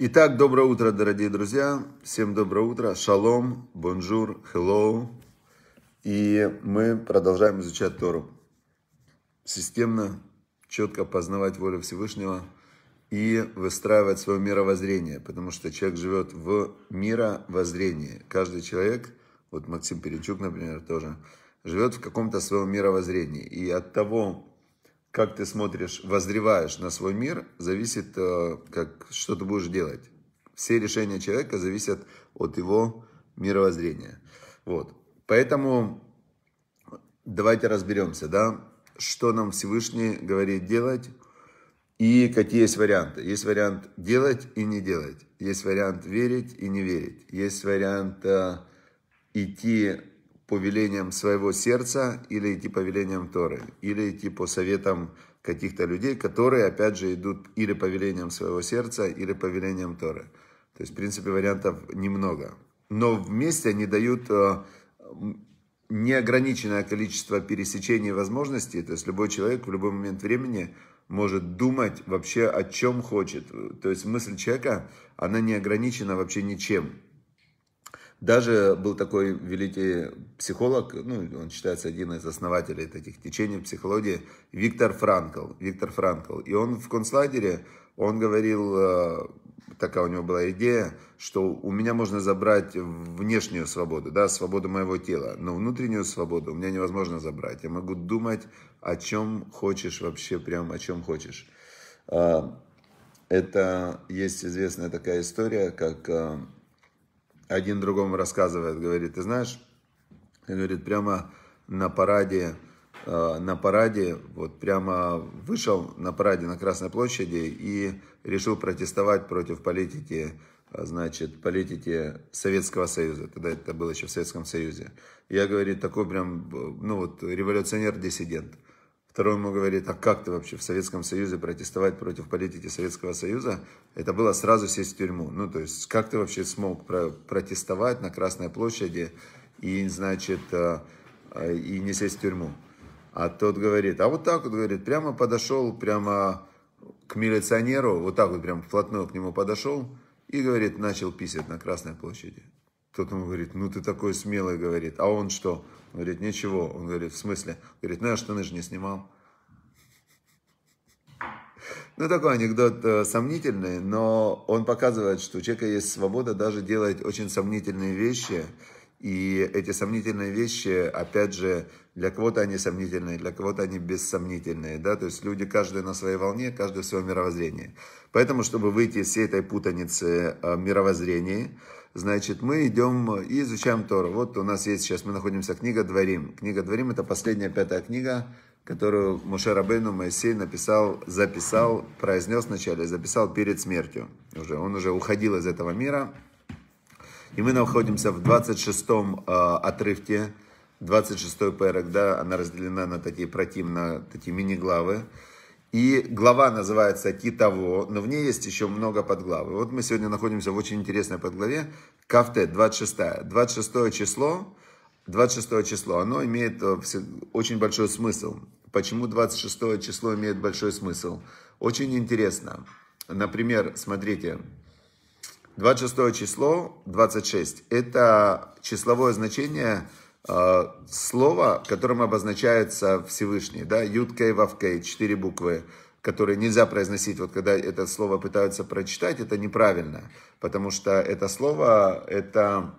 Итак, доброе утро, дорогие друзья. Всем доброе утро. Шалом, бонжур, хеллоу. И мы продолжаем изучать Тору. Системно, четко познавать волю Всевышнего и выстраивать свое мировоззрение. Потому что человек живет в мировоззрении. Каждый человек, вот Максим Перечук, например, тоже, живет в каком-то своем мировоззрении. И от того, как ты смотришь, воздреваешь на свой мир, зависит, э, как, что ты будешь делать. Все решения человека зависят от его мировоззрения. Вот. Поэтому давайте разберемся, да, что нам Всевышний говорит делать и какие есть варианты. Есть вариант делать и не делать. Есть вариант верить и не верить. Есть вариант э, идти по велениям своего сердца или идти по велениям Торы, или идти по советам каких-то людей, которые, опять же, идут или по велениям своего сердца, или по велениям Торы. То есть, в принципе, вариантов немного. Но вместе они дают э, неограниченное количество пересечений возможностей. То есть, любой человек в любой момент времени может думать вообще о чем хочет. То есть, мысль человека, она не ограничена вообще ничем. Даже был такой великий психолог, ну, он считается один из основателей таких течений в психологии, Виктор Франкл. Виктор Франкл. И он в концлагере, он говорил, э, такая у него была идея, что у меня можно забрать внешнюю свободу, да, свободу моего тела, но внутреннюю свободу у меня невозможно забрать. Я могу думать о чем хочешь вообще, прям о чем хочешь. Э, это есть известная такая история, как э, один другому рассказывает, говорит, ты знаешь, говорит, прямо на параде, э, на параде, вот прямо вышел на параде на Красной площади и решил протестовать против политики, э, значит, политики Советского Союза. Тогда это было еще в Советском Союзе. Я, говорит, такой прям, э, ну вот, революционер-диссидент. Второй ему говорит, а как ты вообще в Советском Союзе протестовать против политики Советского Союза? Это было сразу сесть в тюрьму. Ну, то есть, как ты вообще смог протестовать на Красной площади и, значит, э, э, и не сесть в тюрьму? А тот говорит, а вот так вот, говорит, прямо подошел, прямо к милиционеру, вот так вот прям вплотную к нему подошел и, говорит, начал писать на Красной площади. Кто-то ему говорит, ну ты такой смелый, говорит. А он что? Он говорит, ничего. Он говорит, в смысле? Он говорит, ну я штаны же не снимал. Ну, такой анекдот э, сомнительный, но он показывает, что у человека есть свобода даже делать очень сомнительные вещи. И эти сомнительные вещи, опять же, для кого-то они сомнительные, для кого-то они бессомнительные. Да? То есть люди, каждый на своей волне, каждый в своем мировоззрении. Поэтому, чтобы выйти из всей этой путаницы э, мировоззрений, значит, мы идем и изучаем Тору. Вот у нас есть сейчас, мы находимся книга Дворим. Книга Дворим – это последняя пятая книга, которую Муше Рабейну Моисей написал, записал, произнес вначале, записал перед смертью. Уже, он уже уходил из этого мира. И мы находимся в 26-м э, отрывке, 26-й перек, да, она разделена на такие протим, на такие мини-главы. И глава называется «Китово», но в ней есть еще много подглав. Вот мы сегодня находимся в очень интересной подглаве «Кафте» 26. 26 число, 26 число, оно имеет э, очень большой смысл. Почему 26 число имеет большой смысл? Очень интересно. Например, смотрите, 26 число, 26, это числовое значение – а, слово, которым обозначается Всевышний, да, Юткей, Вавкей, четыре буквы, которые нельзя произносить, вот когда это слово пытаются прочитать, это неправильно, потому что это слово, это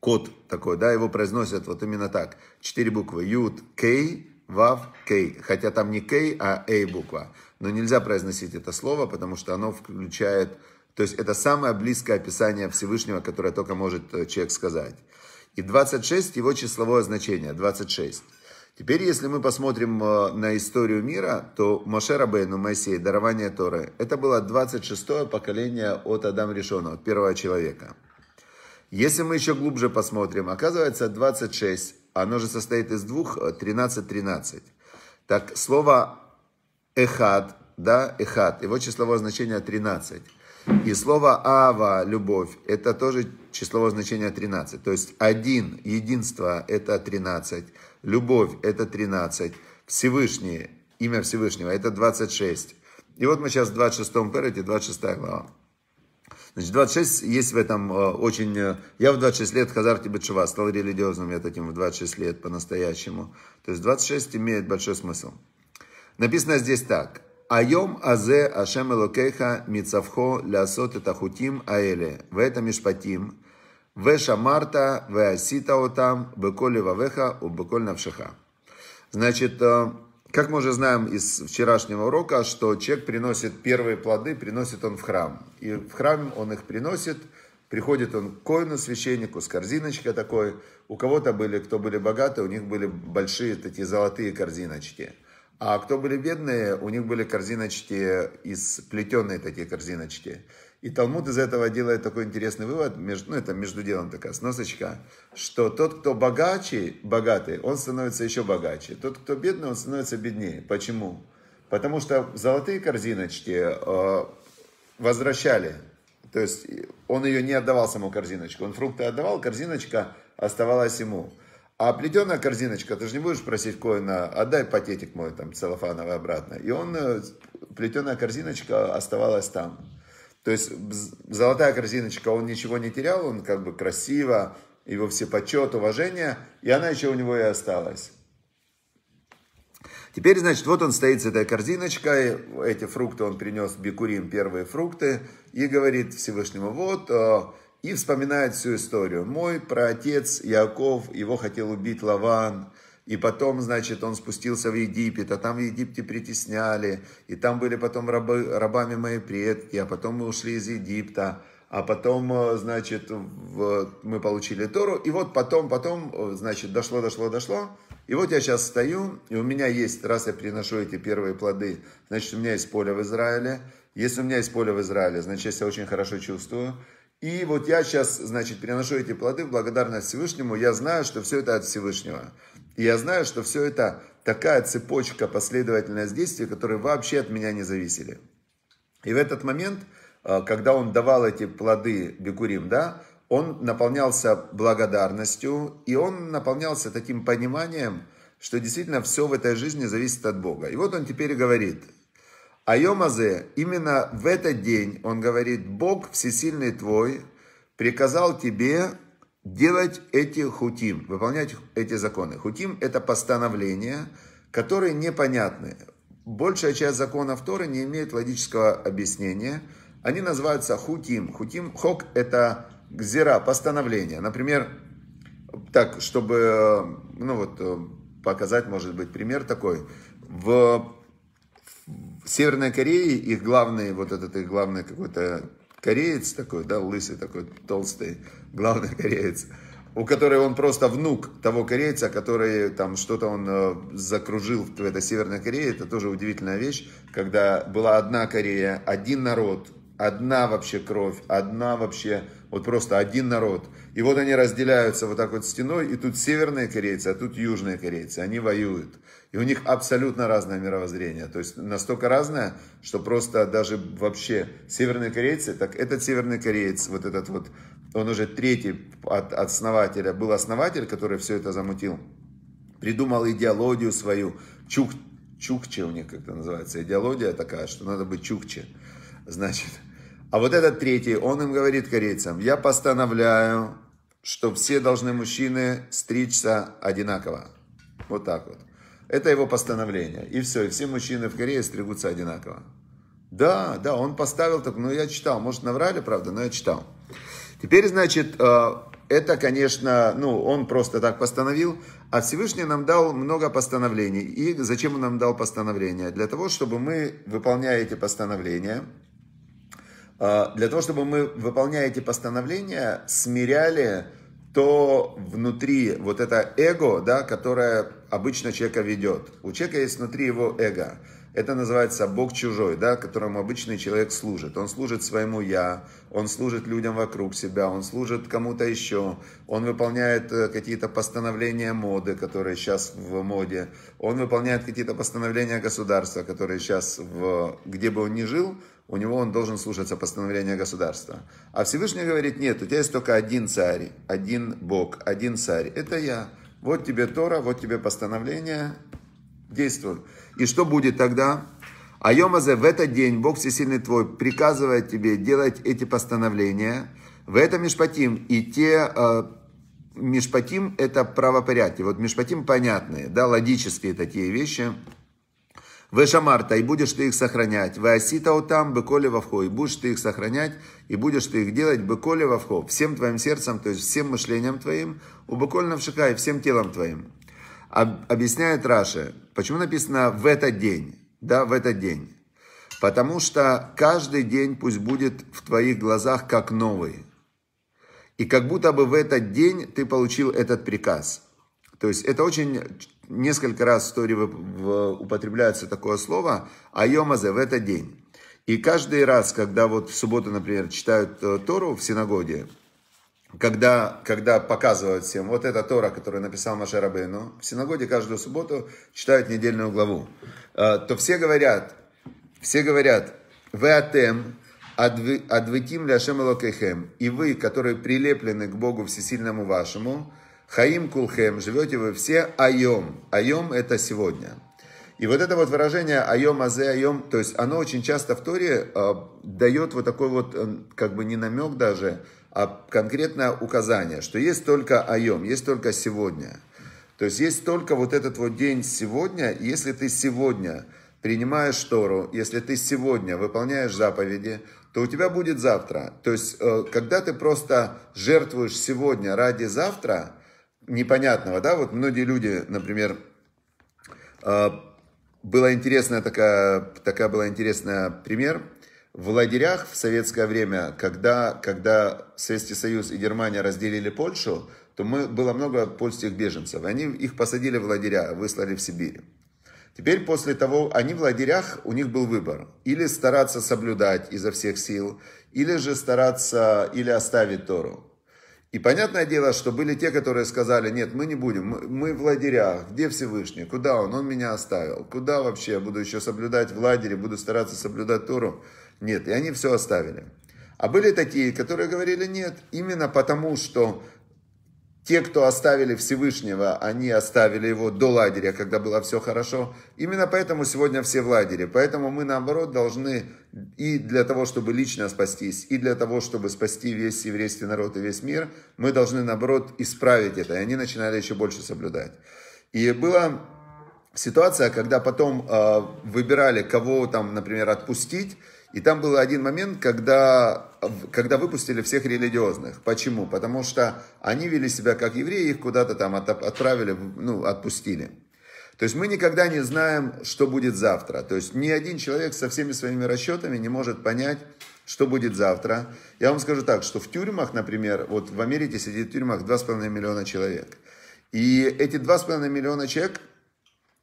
код такой, да, его произносят вот именно так, четыре буквы, Ют, Кей, Вав, Кей, хотя там не Кей, а Эй буква, но нельзя произносить это слово, потому что оно включает, то есть это самое близкое описание Всевышнего, которое только может э, человек сказать. И 26 его числовое значение, 26. Теперь, если мы посмотрим э, на историю мира, то Моше Рабейну, Моисей, дарование Торы, это было 26-е поколение от Адам Решона, от первого человека. Если мы еще глубже посмотрим, оказывается 26, оно же состоит из двух, 13-13. Э, так, слово «эхад», да, «эхад», его числовое значение 13. И слово «ава» – любовь, это тоже числовое значение 13. То есть один, единство – это 13, любовь – это 13, Всевышний, имя Всевышнего – это 26. И вот мы сейчас в 26-м перете, 26 глава. Значит, 26 есть в этом э, очень... Э, я в 26 лет Хазар Тибетшева стал религиозным я таким в 26 лет по-настоящему. То есть 26 имеет большой смысл. Написано здесь так. Айом азе ашем элокеха мицавхо лясот это хутим аэле. В это мишпатим. В шамарта в асита отам беколе вавеха у беколь навшеха. Значит, э, как мы уже знаем из вчерашнего урока, что человек приносит первые плоды, приносит он в храм. И в храм он их приносит, приходит он к коину священнику с корзиночкой такой. У кого-то были, кто были богаты, у них были большие такие золотые корзиночки – а кто были бедные, у них были корзиночки из плетеные такие корзиночки. И Талмуд из этого делает такой интересный вывод, между, ну это между делом такая сносочка, что тот, кто богаче, богатый, он становится еще богаче. Тот, кто бедный, он становится беднее. Почему? Потому что золотые корзиночки э, возвращали. То есть э, он ее не отдавал саму корзиночку. Он фрукты отдавал, корзиночка оставалась ему. А плетеная корзиночка, ты же не будешь просить Коина, отдай пакетик мой там целлофановый обратно. И он, э, плетеная корзиночка оставалась там. То есть золотая корзиночка, он ничего не терял, он как бы красиво, его все почет, уважение, и она еще у него и осталась. Теперь, значит, вот он стоит с этой корзиночкой, эти фрукты он принес Бикурим, первые фрукты, и говорит Всевышнему, вот, э, и вспоминает всю историю. Мой праотец Яков, его хотел убить Лаван, и потом, значит, он спустился в Египет, а там в Египте притесняли, и там были потом рабы, рабами мои предки, а потом мы ушли из Египта, а потом, э, значит, в, мы получили Тору, и вот потом, потом, э, значит, дошло, дошло, дошло, и вот я сейчас стою, и у меня есть, раз я приношу эти первые плоды, значит, у меня есть поле в Израиле, если у меня есть поле в Израиле, значит, я себя очень хорошо чувствую, и вот я сейчас, значит, переношу эти плоды в благодарность Всевышнему. Я знаю, что все это от Всевышнего. И я знаю, что все это такая цепочка, последовательность действий, которые вообще от меня не зависели. И в этот момент, э, когда он давал эти плоды Бекурим, да, он наполнялся благодарностью, и он наполнялся таким пониманием, что действительно все в этой жизни зависит от Бога. И вот он теперь говорит, Айомазе, именно в этот день, он говорит, Бог всесильный твой приказал тебе делать эти хутим, выполнять эти законы. Хутим – это постановления, которые непонятны. Большая часть законов Торы не имеет логического объяснения. Они называются хутим. Хутим, хок – это гзира, постановление. Например, так, чтобы, ну вот, э, показать, может быть, пример такой. В Северной Корее их главный, вот этот их главный какой-то кореец такой, да, лысый такой, толстый, главный кореец, у которого он просто внук того корейца, который там что-то он э, закружил в этой Северной Корее, это тоже удивительная вещь, когда была одна Корея, один народ, одна вообще кровь, одна вообще вот просто один народ. И вот они разделяются вот так вот стеной, и тут северные корейцы, а тут южные корейцы, они воюют. И у них абсолютно разное мировоззрение, то есть настолько разное, что просто даже вообще северные корейцы, так этот северный кореец, вот этот вот, он уже третий от основателя, был основатель, который все это замутил, придумал идеологию свою, чук, чукче у них как-то называется, идеология такая, что надо быть чукче, значит, а вот этот третий, он им говорит корейцам, я постановляю, что все должны мужчины стричься одинаково. Вот так вот. Это его постановление. И все, и все мужчины в Корее стригутся одинаково. Да, да, он поставил так, ну я читал, может наврали, правда, но я читал. Теперь, значит, э, это, конечно, ну, он просто так постановил, а Всевышний нам дал много постановлений. И зачем он нам дал постановления? Для того, чтобы мы, выполняя эти постановления, а, для того, чтобы мы, выполняя эти постановления, смиряли то внутри вот это эго, да, которое обычно человека ведет. У человека есть внутри его эго. Это называется Бог чужой, да, которому обычный человек служит. Он служит своему «я», он служит людям вокруг себя, он служит кому-то еще, он выполняет э, какие-то постановления моды, которые сейчас в моде, он выполняет какие-то постановления государства, которые сейчас, в, где бы он ни жил, у него он должен слушаться постановления государства. А Всевышний говорит, нет, у тебя есть только один царь, один Бог, один царь. Это я. Вот тебе Тора, вот тебе постановление, действуй. И что будет тогда? Айомазе в этот день Бог Всесильный твой приказывает тебе делать эти постановления. В этом Мишпатим и те э, Мишпатим это правопорядки. Вот Мишпатим понятные, да, логические такие вещи. Вешамарта, и будешь ты их сохранять. Веаситау там, беколе вовхо, и будешь ты их сохранять, и будешь ты их делать, беколе вовхо, всем твоим сердцем, то есть всем мышлением твоим, у бекольна вшика и всем телом твоим. Об, объясняет Раши, почему написано в этот день, да, в этот день. Потому что каждый день пусть будет в твоих глазах как новый. И как будто бы в этот день ты получил этот приказ. То есть это очень несколько раз в истории употребляется такое слово «айомазе» в этот день. И каждый раз, когда вот в субботу, например, читают э, Тору в синагоге, когда, когда показывают всем, вот эта Тора, которую написал Маше Рабейну, в синагоге каждую субботу читают недельную главу, э, то все говорят, все говорят, «Вы атем, адвитим ляшем и вы, которые прилеплены к Богу Всесильному вашему, Хаим кулхем, живете вы все айом. Айом – это сегодня. И вот это вот выражение айом, азе, айом, то есть оно очень часто в Торе э, дает вот такой вот, э, как бы не намек даже, а конкретное указание, что есть только айом, есть только сегодня. То есть есть только вот этот вот день сегодня, если ты сегодня принимаешь Тору, если ты сегодня выполняешь заповеди, то у тебя будет завтра. То есть, э, когда ты просто жертвуешь сегодня ради завтра – непонятного, да, вот многие люди, например, а, была интересная такая, такая была интересная пример. В лагерях в советское время, когда, когда Советский Союз и Германия разделили Польшу, то мы, было много польских беженцев. Они их посадили в лагеря, выслали в Сибирь. Теперь после того, они в лагерях, у них был выбор. Или стараться соблюдать изо всех сил, или же стараться, или оставить Тору. И понятное дело, что были те, которые сказали, нет, мы не будем, мы, мы в лагерях, где Всевышний, куда он, он меня оставил, куда вообще, буду еще соблюдать в лагере, буду стараться соблюдать Тору. Нет, и они все оставили. А были такие, которые говорили, нет, именно потому что те, кто оставили Всевышнего, они оставили его до лагеря, когда было все хорошо. Именно поэтому сегодня все в лагере. Поэтому мы, наоборот, должны и для того, чтобы лично спастись, и для того, чтобы спасти весь еврейский народ и весь мир, мы должны, наоборот, исправить это. И они начинали еще больше соблюдать. И была ситуация, когда потом э, выбирали, кого там, например, отпустить, и там был один момент, когда, когда выпустили всех религиозных. Почему? Потому что они вели себя как евреи, их куда-то там отправили, ну, отпустили. То есть мы никогда не знаем, что будет завтра. То есть ни один человек со всеми своими расчетами не может понять, что будет завтра. Я вам скажу так, что в тюрьмах, например, вот в Америке сидит в тюрьмах 2,5 миллиона человек. И эти 2,5 миллиона человек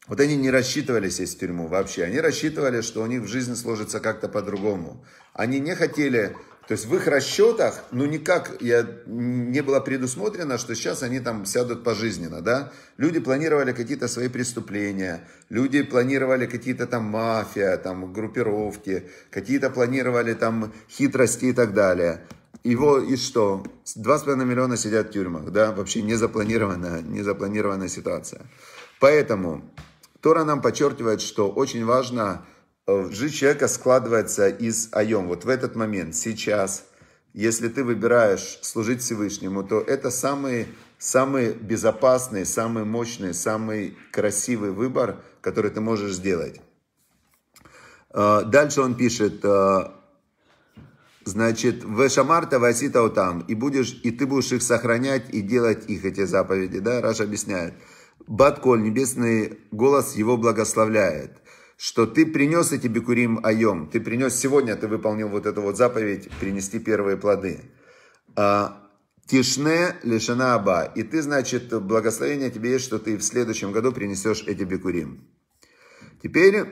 вот они не рассчитывали сесть в тюрьму вообще. Они рассчитывали, что у них в жизни сложится как-то по-другому. Они не хотели... То есть в их расчетах, ну никак я, не было предусмотрено, что сейчас они там сядут пожизненно, да? Люди планировали какие-то свои преступления, люди планировали какие-то там мафия, там группировки, какие-то планировали там хитрости и так далее. Его и что? 2,5 миллиона сидят в тюрьмах, да? Вообще незапланированная, незапланированная ситуация. Поэтому Тора нам подчеркивает, что очень важно, э, жизнь человека складывается из айом, вот в этот момент, сейчас. Если ты выбираешь служить Всевышнему, то это самый, самый безопасный, самый мощный, самый красивый выбор, который ты можешь сделать. Э, дальше он пишет, э, значит, Вешамарта Васита там, и, будешь, и ты будешь их сохранять и делать их, эти заповеди, да, Раш объясняет. Батколь, небесный голос его благословляет, что ты принес эти бикурим айом, ты принес сегодня, ты выполнил вот эту вот заповедь, принести первые плоды. А, Тишне лишена аба. И ты, значит, благословение тебе есть, что ты в следующем году принесешь эти бикурим. Теперь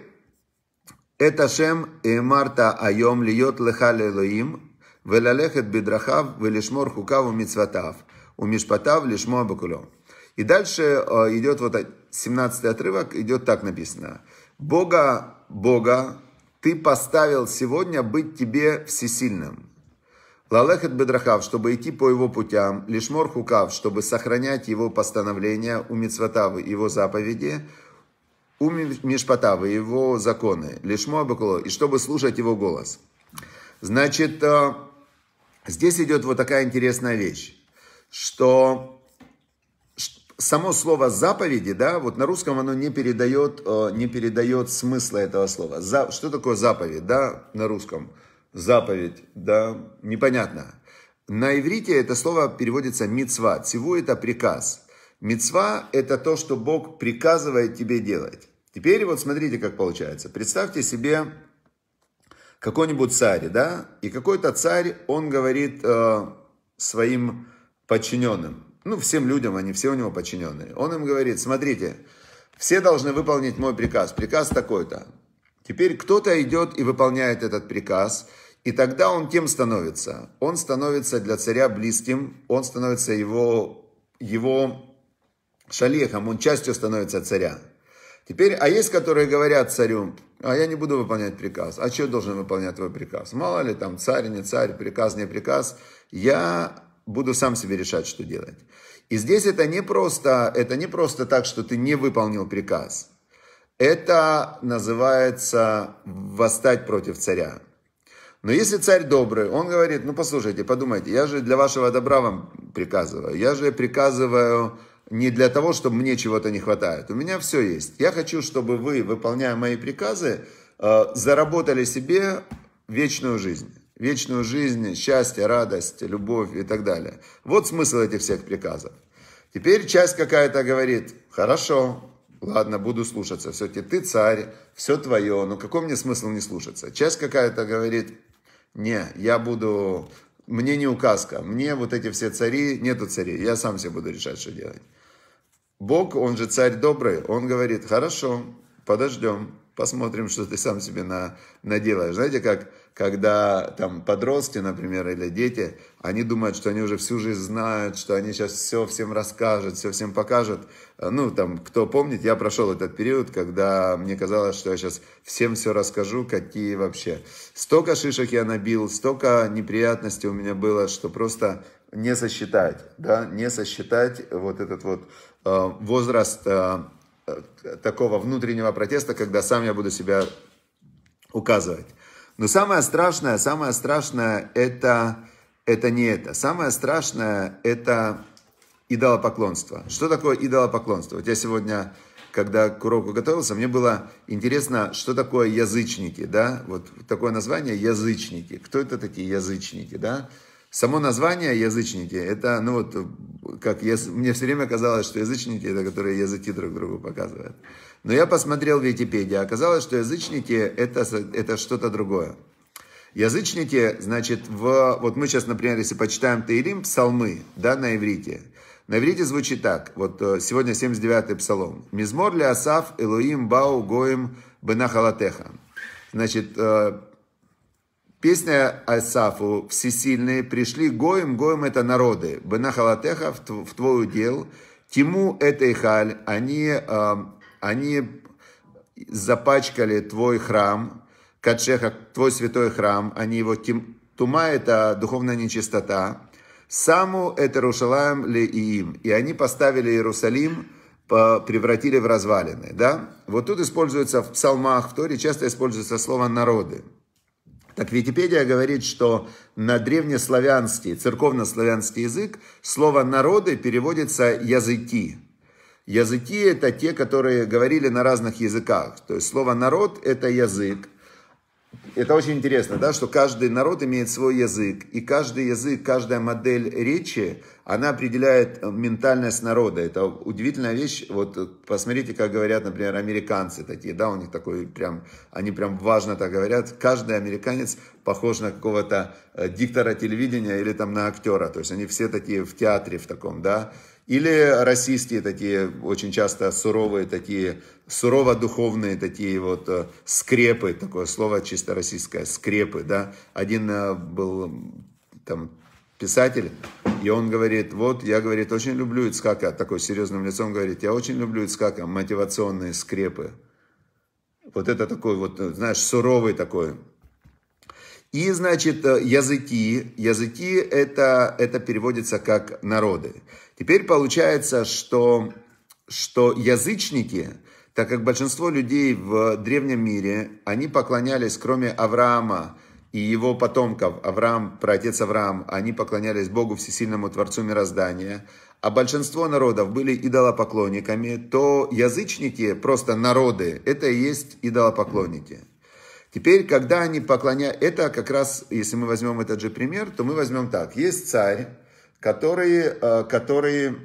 это шем и марта айом льет леха лелоим, велалехет бедрахав, велишмор хукаву мицватав, умишпатав лишмо бакулем. И дальше э, идет вот 17 отрывок, идет так написано. Бога, Бога, ты поставил сегодня быть тебе всесильным. Лалехет Бедрахав, чтобы идти по его путям, Лишмор Хукав, чтобы сохранять его постановления, у Мицватавы, его заповеди, у Мишпатавы, его законы, Лишмо Бакуло, и чтобы слушать его голос. Значит, э, здесь идет вот такая интересная вещь, что само слово заповеди, да, вот на русском оно не передает, э, не передает смысла этого слова. За, что такое заповедь, да, на русском? Заповедь, да, непонятно. На иврите это слово переводится мецва. Всего это приказ. Мецва это то, что Бог приказывает тебе делать. Теперь вот смотрите, как получается. Представьте себе какой-нибудь царь, да, и какой-то царь, он говорит э, своим подчиненным, ну, всем людям, они все у него подчиненные. Он им говорит, смотрите, все должны выполнить мой приказ, приказ такой-то. Теперь кто-то идет и выполняет этот приказ, и тогда он кем становится? Он становится для царя близким, он становится его, его шалехом, он частью становится царя. Теперь, а есть, которые говорят царю, а я не буду выполнять приказ. А что должен выполнять твой приказ? Мало ли там, царь, не царь, приказ, не приказ. Я буду сам себе решать, что делать. И здесь это не просто, это не просто так, что ты не выполнил приказ. Это называется восстать против царя. Но если царь добрый, он говорит, ну послушайте, подумайте, я же для вашего добра вам приказываю. Я же приказываю не для того, чтобы мне чего-то не хватает. У меня все есть. Я хочу, чтобы вы, выполняя мои приказы, э, заработали себе вечную жизнь вечную жизнь, счастье, радость, любовь и так далее. Вот смысл этих всех приказов. Теперь часть какая-то говорит, хорошо, ладно, буду слушаться, все-таки ты царь, все твое, ну какой мне смысл не слушаться? Часть какая-то говорит, не, я буду, мне не указка, мне вот эти все цари, нету царей, я сам себе буду решать, что делать. Бог, он же царь добрый, он говорит, хорошо, подождем, посмотрим, что ты сам себе на, наделаешь. Знаете, как когда там подростки, например, или дети, они думают, что они уже всю жизнь знают, что они сейчас все всем расскажут, все всем покажут. Э, ну, там, кто помнит, я прошел этот период, когда мне казалось, что я сейчас всем все расскажу, какие вообще. Столько шишек я набил, столько неприятностей у меня было, что просто не сосчитать, да, не сосчитать вот этот вот э, возраст э, э такого внутреннего протеста, когда сам я буду себя указывать. Но самое страшное, самое страшное это, это не это. Самое страшное это идолопоклонство. Что такое идолопоклонство? Вот я сегодня, когда к уроку готовился, мне было интересно, что такое язычники, да? Вот такое название язычники. Кто это такие язычники, да? Само название язычники, это, ну вот, как я, мне все время казалось, что язычники это которые языки друг другу показывают. Но я посмотрел в Википедии, а оказалось, что язычники это, это что-то другое. Язычники, значит, в, вот мы сейчас, например, если почитаем Таилим, псалмы, да, на иврите. На иврите звучит так, вот э, сегодня 79-й псалом. «Мизмор ли Асав Элоим Бау Гоим Бенахалатеха». Значит, э, Песня Асафу «Всесильные» пришли гоим гоим это народы, Бенахалатеха в твой удел, Тиму это Ихаль, они э, они запачкали твой храм, Кадшеха, твой святой храм, они его тим, тума а – это духовная нечистота, саму – это Рушалаем ли и им. И они поставили Иерусалим, превратили в развалины. Да? Вот тут используется в псалмах, в Торе часто используется слово «народы». Так Википедия говорит, что на древнеславянский, церковнославянский язык слово «народы» переводится «языки». Языки – это те, которые говорили на разных языках. То есть слово «народ» – это язык. Это очень интересно, да, что каждый народ имеет свой язык. И каждый язык, каждая модель речи, она определяет э, ментальность народа. Это удивительная вещь. Вот посмотрите, как говорят, например, американцы такие, да, у них такой прям, они прям важно так говорят. Каждый американец похож на какого-то э, диктора телевидения или там на актера. То есть они все такие в театре в таком, да или российские такие, очень часто суровые такие, сурово-духовные такие вот э, скрепы, такое слово чисто российское, скрепы, да. Один э, был там писатель, и он говорит, вот, я, говорит, очень люблю Ицкака, такой серьезным лицом говорит, я очень люблю Ицкака, мотивационные скрепы. Вот это такой вот, э, знаешь, суровый такой, и, значит, э, языки. Языки это, это переводится как народы. Теперь получается, что, что язычники, так как большинство людей в древнем мире, они поклонялись, кроме Авраама, и его потомков, Авраам, отец Авраам, они поклонялись Богу Всесильному Творцу Мироздания, а большинство народов были идолопоклонниками, то язычники, просто народы, это и есть идолопоклонники. Теперь, когда они поклоняют, это как раз, если мы возьмем этот же пример, то мы возьмем так. Есть царь, который, э, который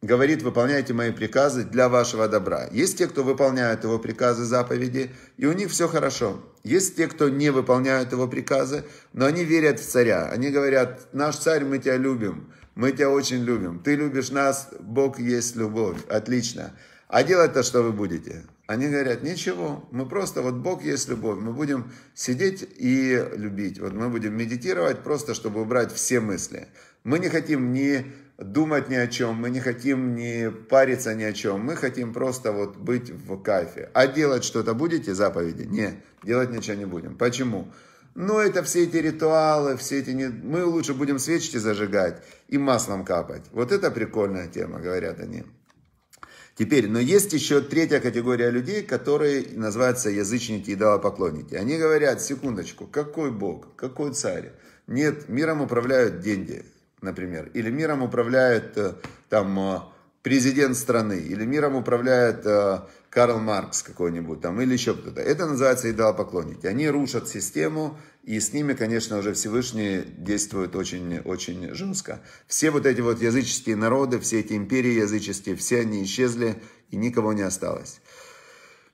говорит, выполняйте мои приказы для вашего добра. Есть те, кто выполняют его приказы, заповеди, и у них все хорошо. Есть те, кто не выполняют его приказы, но они верят в царя. Они говорят, наш царь, мы тебя любим, мы тебя очень любим, ты любишь нас, Бог есть любовь, отлично. А делать-то что вы будете? Они говорят, ничего, мы просто, вот Бог есть любовь, мы будем сидеть и любить. Вот мы будем медитировать просто, чтобы убрать все мысли. Мы не хотим ни думать ни о чем, мы не хотим ни париться ни о чем, мы хотим просто вот быть в кайфе. А делать что-то будете, заповеди? Не, делать ничего не будем. Почему? Ну, это все эти ритуалы, все эти... Не... Мы лучше будем свечки зажигать и маслом капать. Вот это прикольная тема, говорят они. Теперь, но есть еще третья категория людей, которые называются язычники и идолопоклонники. Они говорят, секундочку, какой бог, какой царь? Нет, миром управляют деньги, например. Или миром управляют э, там э, президент страны. Или миром управляют. Э, Карл Маркс какой-нибудь там или еще кто-то. Это называется идолопоклонники. Они рушат систему, и с ними, конечно, уже Всевышний действует очень, очень жестко. Все вот эти вот языческие народы, все эти империи языческие, все они исчезли, и никого не осталось.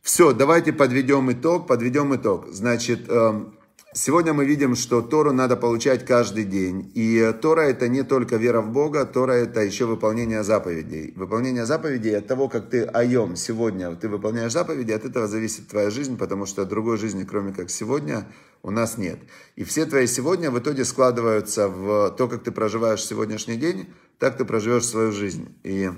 Все, давайте подведем итог, подведем итог. Значит, эм, Сегодня мы видим, что Тору надо получать каждый день. И Тора это не только вера в Бога, Тора это еще выполнение заповедей. Выполнение заповедей от того, как ты аем сегодня, ты выполняешь заповеди, от этого зависит твоя жизнь, потому что другой жизни, кроме как сегодня, у нас нет. И все твои сегодня в итоге складываются в то, как ты проживаешь сегодняшний день, так ты проживешь свою жизнь. И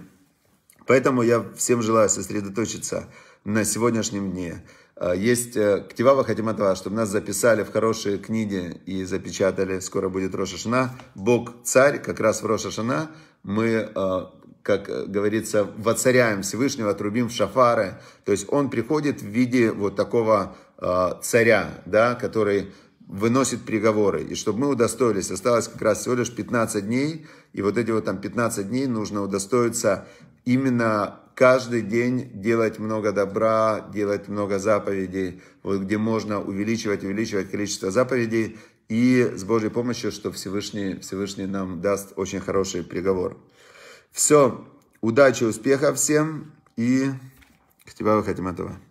поэтому я всем желаю сосредоточиться на сегодняшнем дне. Э, есть э, ктива, хотим от вас, чтобы нас записали в хорошие книги и запечатали. Скоро будет Рошашана. Бог царь, как раз в Рошашана мы, э, как говорится, воцаряем Всевышнего, отрубим в шафары. То есть он приходит в виде вот такого царя, да, который выносит приговоры. И чтобы мы удостоились, осталось как раз всего лишь 15 дней. И вот эти вот там 15 дней нужно удостоиться именно каждый день делать много добра, делать много заповедей, вот где можно увеличивать, увеличивать количество заповедей, и с Божьей помощью, что Всевышний, Всевышний нам даст очень хороший приговор. Все, удачи, успеха всем и к тебе выходим этого.